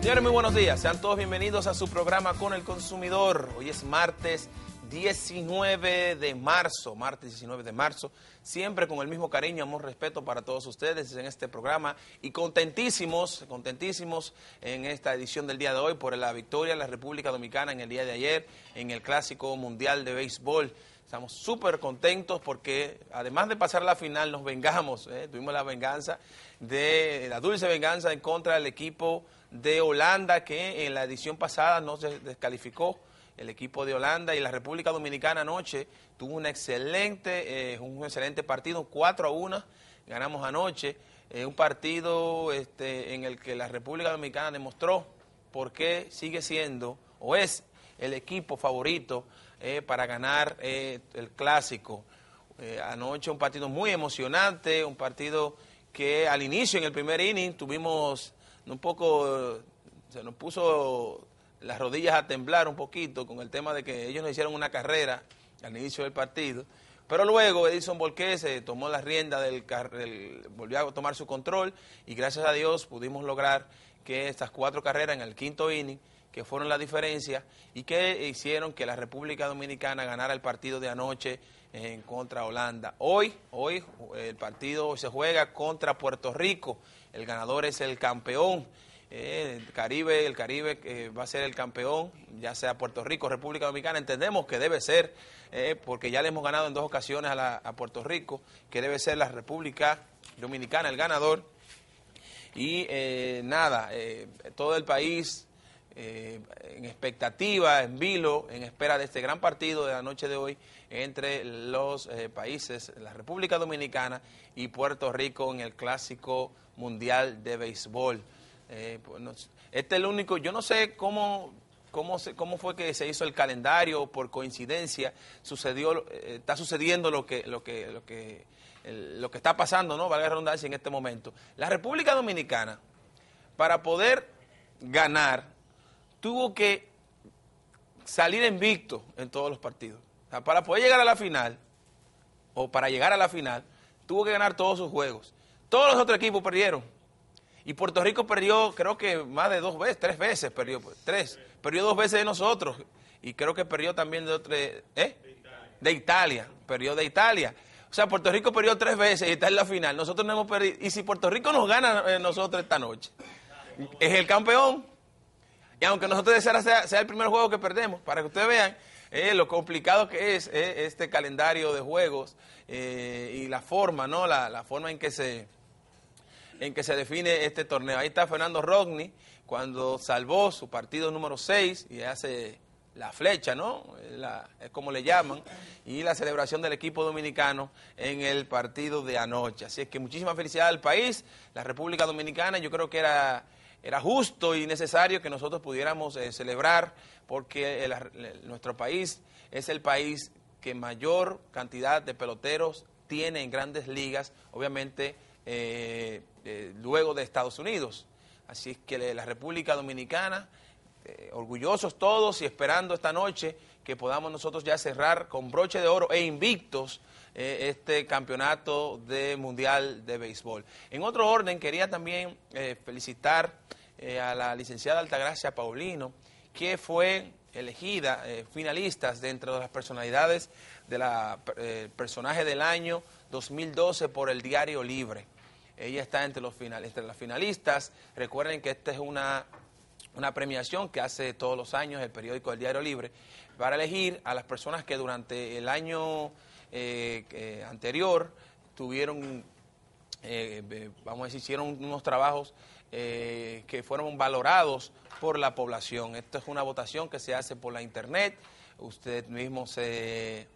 Señores, muy buenos días. Sean todos bienvenidos a su programa con el consumidor. Hoy es martes 19 de marzo, martes 19 de marzo. Siempre con el mismo cariño, amor, respeto para todos ustedes en este programa y contentísimos, contentísimos en esta edición del día de hoy por la victoria de la República Dominicana en el día de ayer en el Clásico Mundial de Béisbol. Estamos súper contentos porque además de pasar la final nos vengamos, ¿eh? tuvimos la venganza, de la dulce venganza en contra del equipo de Holanda que en la edición pasada no se descalificó el equipo de Holanda y la República Dominicana anoche tuvo una excelente, eh, un excelente partido, 4 a 1, ganamos anoche, eh, un partido este, en el que la República Dominicana demostró por qué sigue siendo o es el equipo favorito eh, para ganar eh, el clásico. Eh, anoche un partido muy emocionante, un partido que al inicio, en el primer inning, tuvimos un poco, se nos puso las rodillas a temblar un poquito con el tema de que ellos nos hicieron una carrera al inicio del partido. Pero luego Edison Volquez se tomó la rienda del, volvió a tomar su control y gracias a Dios pudimos lograr que estas cuatro carreras en el quinto inning que fueron la diferencia y que hicieron que la República Dominicana ganara el partido de anoche en contra Holanda. Hoy, hoy el partido se juega contra Puerto Rico. El ganador es el campeón. Eh, el Caribe, el Caribe eh, va a ser el campeón, ya sea Puerto Rico, República Dominicana, entendemos que debe ser, eh, porque ya le hemos ganado en dos ocasiones a, Puerto Rico, que debe ser la República Dominicana el ganador. Y nada, todo el país eh, en expectativa, en vilo, en espera de este gran partido de la noche de hoy entre los eh, países, la República Dominicana y Puerto Rico en el Clásico Mundial de Béisbol. Eh, pues, este es el único, yo no sé cómo cómo, se, cómo fue que se hizo el calendario, por coincidencia, sucedió, está sucediendo lo que, lo que, lo que, lo que está pasando, ¿no? Valga la redundancia en este momento. La República Dominicana, para poder ganar tuvo que salir invicto en todos los partidos. para poder llegar a la final, o para llegar a la final, tuvo que ganar todos sus juegos. Todos los otros equipos perdieron. Y Puerto Rico perdió, creo que más de dos veces, tres veces perdió, pues, tres. Perdió dos veces de nosotros. Y creo que perdió también de ¿eh? De Italia. Perdió de Italia. O sea, Puerto Rico perdió tres veces y está en la final. Nosotros no hemos perdido. Y si Puerto Rico nos gana eh, nosotros esta noche, es el campeón. Y aunque nosotros sea, sea el primer juego que perdemos, para que ustedes vean eh, lo complicado que es eh, este calendario de juegos eh, y la forma, ¿no? La, forma en que se en que se define este torneo. Ahí está Fernando Rodney cuando salvó su partido número 6 y hace la flecha, ¿no? es como le llaman, y la celebración del equipo dominicano en el partido de anoche. Así es que muchísima felicidad al país, la República Dominicana, yo creo que era era justo y necesario que nosotros pudiéramos eh, celebrar porque nuestro país es el país que mayor cantidad de peloteros tiene en grandes ligas, obviamente eh, eh, luego de Estados Unidos. Así es que la República Dominicana, orgullosos todos y esperando esta noche que podamos nosotros ya cerrar con broche de oro e invictos eh, este campeonato de mundial de béisbol. En otro orden, quería también eh, felicitar eh, a la licenciada Altagracia Paulino, que fue elegida finalista dentro de las personalidades del personaje del año 2012 por el Diario Libre. Ella está entre, los final, entre las finalistas. Recuerden que esta es una una premiación que hace todos los años el periódico del Diario Libre para elegir a las personas que durante el año eh, anterior tuvieron, eh, vamos a decir, hicieron unos trabajos eh, que fueron valorados por la población. Esto es una votación que se hace por la internet. Usted mismo se...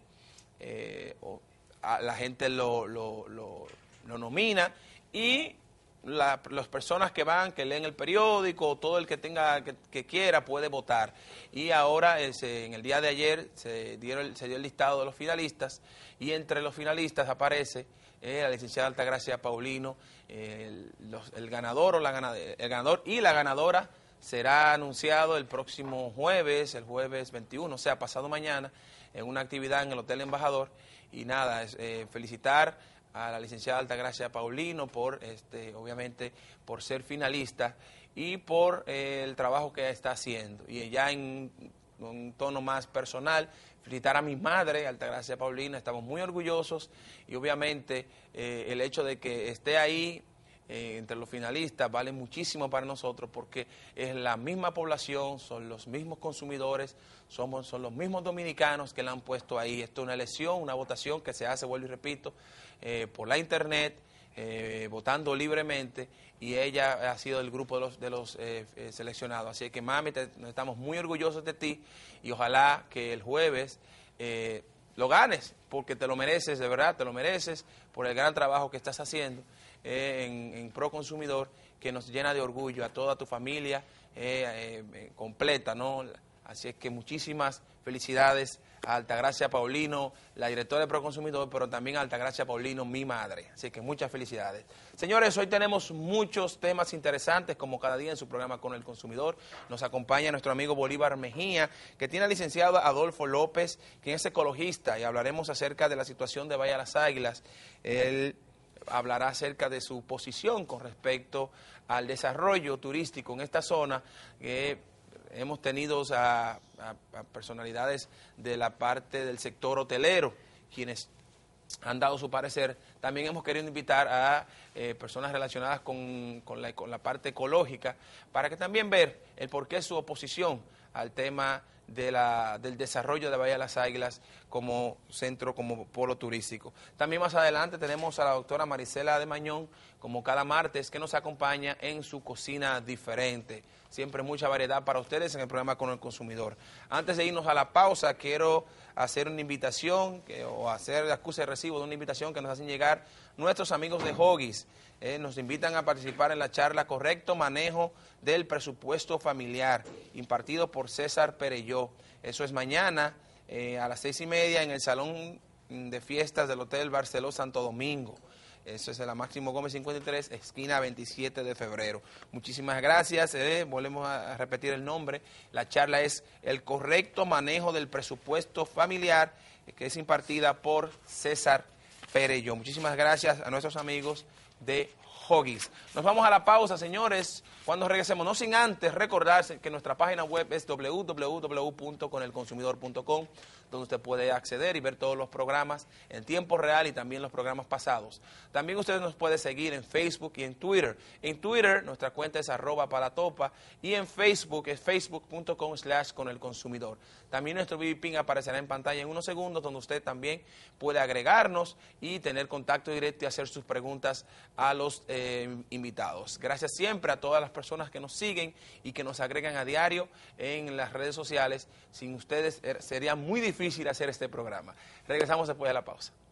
la gente lo, lo, lo, lo nomina y la, las personas que van, que leen el periódico, todo el que tenga que, quiera puede votar. Y ahora, eh, en el día de ayer, se, dieron, se dio el listado de los finalistas y entre los finalistas aparece eh, la licenciada Altagracia Paulino, eh, el, ganador o la ganadera, el ganador y la ganadora será anunciado el próximo jueves, el jueves 21, o sea, pasado mañana, en una actividad en el Hotel Embajador. Y nada, felicitar a la licenciada Altagracia Paulino por, este, obviamente, por ser finalista y por eh, el trabajo que está haciendo. Y ya en un tono más personal, felicitar a mi madre, Altagracia Paulina, estamos muy orgullosos y obviamente eh, el hecho de que esté ahí eh, entre los finalistas vale muchísimo para nosotros porque es la misma población, son los mismos consumidores, somos, son los mismos dominicanos que la han puesto ahí. Esto es una elección, una votación que se hace, vuelvo y repito, eh, por la internet. Eh, votando libremente y ella ha sido el grupo de los, seleccionados. Así que mami, estamos muy orgullosos de ti y ojalá que el jueves lo ganes porque te lo mereces, de verdad, te lo mereces por el gran trabajo que estás haciendo eh, en, ProConsumidor, que nos llena de orgullo a toda tu familia eh, eh, completa, ¿no? Así es que muchísimas felicidades a Altagracia Paulino, la directora de Proconsumidor, pero también a Altagracia Paulino, mi madre. Así que muchas felicidades. Señores, hoy tenemos muchos temas interesantes, como cada día en su programa con el consumidor. Nos acompaña nuestro amigo Bolívar Mejía, que tiene al licenciado Adolfo López, quien es ecologista, y hablaremos acerca de la situación de Bahía Las Águilas. El hablará acerca de su posición con respecto al desarrollo turístico en esta zona. hemos tenido a, personalidades de la parte del sector hotelero, quienes han dado su parecer. También hemos querido invitar a eh, personas relacionadas con, la, parte ecológica para que también ver el porqué qué su oposición al tema de la, del desarrollo de Bahía de las Águilas como centro, como polo turístico. También más adelante tenemos a la doctora Marisela de Mañón, como cada martes, que nos acompaña en su cocina diferente. Siempre mucha variedad para ustedes en el programa con el consumidor. Antes de irnos a la pausa, quiero hacer una invitación o hacer la excusa de recibo de una invitación que nos hacen llegar nuestros amigos de Hoggies. Eh, nos invitan a participar en la charla Correcto Manejo del Presupuesto Familiar, impartido por César Pereyó. Eso es mañana eh, a las seis y media en el Salón de Fiestas del Hotel Barceló Santo Domingo. Eso es el Máximo Gómez 53, esquina 27 de febrero. Muchísimas gracias. Eh, volvemos a repetir el nombre. La charla es El correcto manejo del presupuesto familiar, que es impartida por César Perello. Muchísimas gracias a nuestros amigos de Hoggies. Nos vamos a la pausa, señores, cuando regresemos. No sin antes recordarse que nuestra página web es www.conelconsumidor.com, donde usted puede acceder y ver todos los programas en tiempo real y también los programas pasados. También usted nos puede seguir en Facebook y en Twitter. En Twitter nuestra cuenta es arroba topa y en Facebook es facebook.com slash conelconsumidor. También nuestro BBP aparecerá en pantalla en unos segundos, donde usted también puede agregarnos y tener contacto directo y hacer sus preguntas a los eh, invitados. Gracias siempre a todas las personas que nos siguen y que nos agregan a diario en las redes sociales. Sin ustedes er, sería muy difícil hacer este programa. Regresamos después de la pausa.